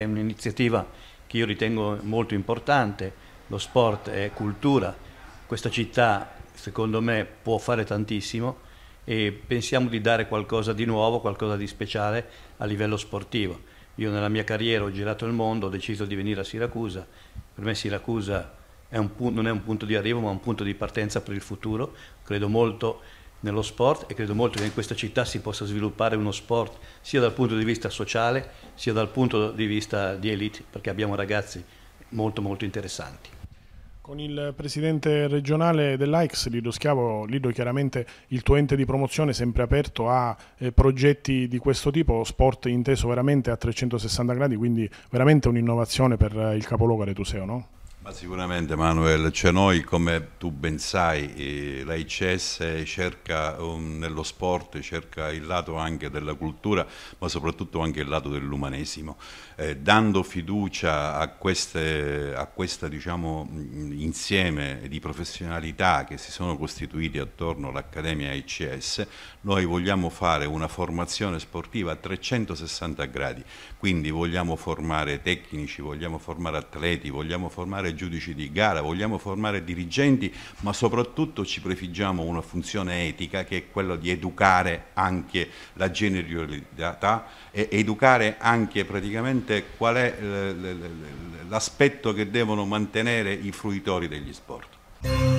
È un'iniziativa che io ritengo molto importante, lo sport è cultura, questa città secondo me può fare tantissimo e pensiamo di dare qualcosa di nuovo, qualcosa di speciale a livello sportivo. Io nella mia carriera ho girato il mondo, ho deciso di venire a Siracusa, per me Siracusa è punto, non è un punto di arrivo ma un punto di partenza per il futuro, credo molto nello sport e credo molto che in questa città si possa sviluppare uno sport sia dal punto di vista sociale sia dal punto di vista di elite perché abbiamo ragazzi molto molto interessanti. Con il presidente regionale dell'AIX, Lido Schiavo, Lido chiaramente il tuo ente di promozione è sempre aperto a eh, progetti di questo tipo, sport inteso veramente a 360 gradi, quindi veramente un'innovazione per eh, il capoluogo Aretuseo, no? Ma sicuramente Manuel, cioè noi come tu ben sai, eh, l'AICS cerca um, nello sport, cerca il lato anche della cultura, ma soprattutto anche il lato dell'umanesimo, eh, dando fiducia a, queste, a questa diciamo, mm, insieme di professionalità che si sono costituiti attorno all'Accademia AICS, noi vogliamo fare una formazione sportiva a 360 gradi, quindi vogliamo formare tecnici, vogliamo formare atleti, vogliamo formare formare giudici di gara, vogliamo formare dirigenti, ma soprattutto ci prefiggiamo una funzione etica che è quella di educare anche la generalità e educare anche praticamente qual è eh, l'aspetto che devono mantenere i fruitori degli sport.